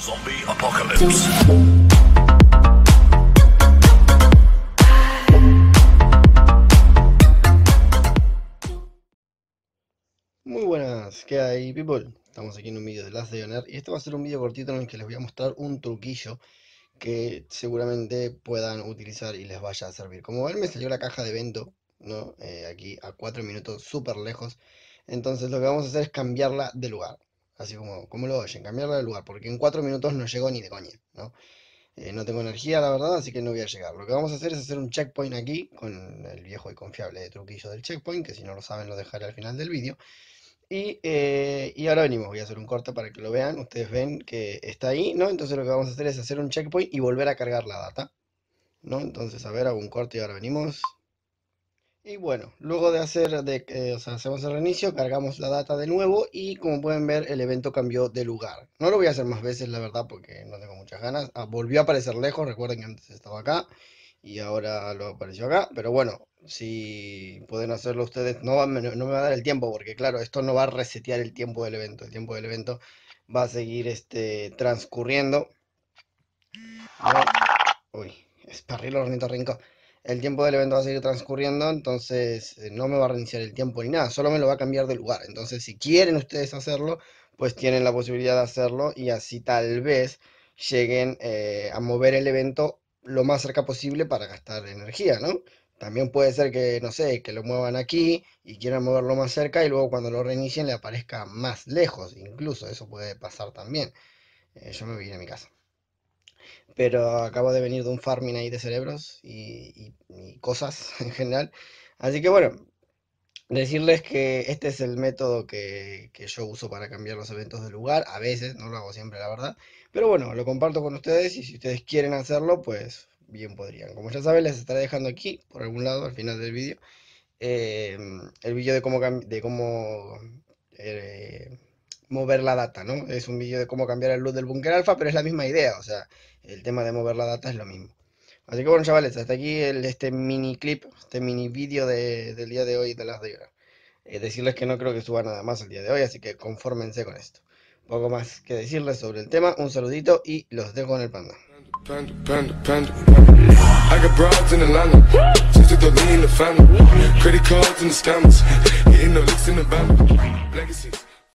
Zombie Apocalypse. Muy buenas, ¿qué hay people? Estamos aquí en un vídeo de Last de y este va a ser un vídeo cortito en el que les voy a mostrar un truquillo que seguramente puedan utilizar y les vaya a servir. Como ven me salió la caja de evento, ¿no? Eh, aquí a 4 minutos, súper lejos. Entonces lo que vamos a hacer es cambiarla de lugar. Así como, lo oyen? Cambiarla de lugar, porque en cuatro minutos no llegó ni de coña, ¿no? Eh, no tengo energía, la verdad, así que no voy a llegar. Lo que vamos a hacer es hacer un checkpoint aquí, con el viejo y confiable truquillo del checkpoint, que si no lo saben lo dejaré al final del vídeo. Y, eh, y, ahora venimos, voy a hacer un corte para que lo vean, ustedes ven que está ahí, ¿no? Entonces lo que vamos a hacer es hacer un checkpoint y volver a cargar la data, ¿no? Entonces, a ver, hago un corte y ahora venimos... Y bueno, luego de hacer, de, que eh, hacemos el reinicio, cargamos la data de nuevo y como pueden ver el evento cambió de lugar. No lo voy a hacer más veces, la verdad, porque no tengo muchas ganas. Ah, volvió a aparecer lejos, recuerden que antes estaba acá y ahora lo apareció acá. Pero bueno, si pueden hacerlo ustedes, no, me va a dar el tiempo, porque claro, esto no va a resetear el tiempo del evento. El tiempo del evento va a seguir este, transcurriendo. Uy, esparrilo, rinto Rincón el tiempo del evento va a seguir transcurriendo, entonces eh, no me va a reiniciar el tiempo ni nada, solo me lo va a cambiar de lugar. Entonces, si quieren ustedes hacerlo, pues tienen la posibilidad de hacerlo y así tal vez lleguen eh, a mover el evento lo más cerca posible para gastar energía, ¿no? También puede ser que, no sé, que lo muevan aquí y quieran moverlo más cerca y luego cuando lo reinicien le aparezca más lejos, incluso eso puede pasar también. Eh, yo me voy a a mi casa pero acabo de venir de un farming ahí de cerebros y, cosas en general. Así que bueno, decirles que este es el método que, yo uso para cambiar los eventos de lugar, a veces, no lo hago siempre la verdad, pero bueno, lo comparto con ustedes y si ustedes quieren hacerlo, pues bien podrían. Como ya saben, les estaré dejando aquí, por algún lado, al final del vídeo, eh, el vídeo de cómo, de cómo eh, mover la data, ¿no? Es un vídeo de cómo cambiar el luz del búnker alfa, pero es la misma idea, o sea, el tema de mover la data es lo mismo. Así que bueno, chavales, hasta aquí el, este mini clip, este mini vídeo de, del día de hoy de las de Eh, decirles que no creo que suba nada más el día de hoy, así que confórmense con esto. Poco más que decirles sobre el tema, un saludito y los dejo en el panda.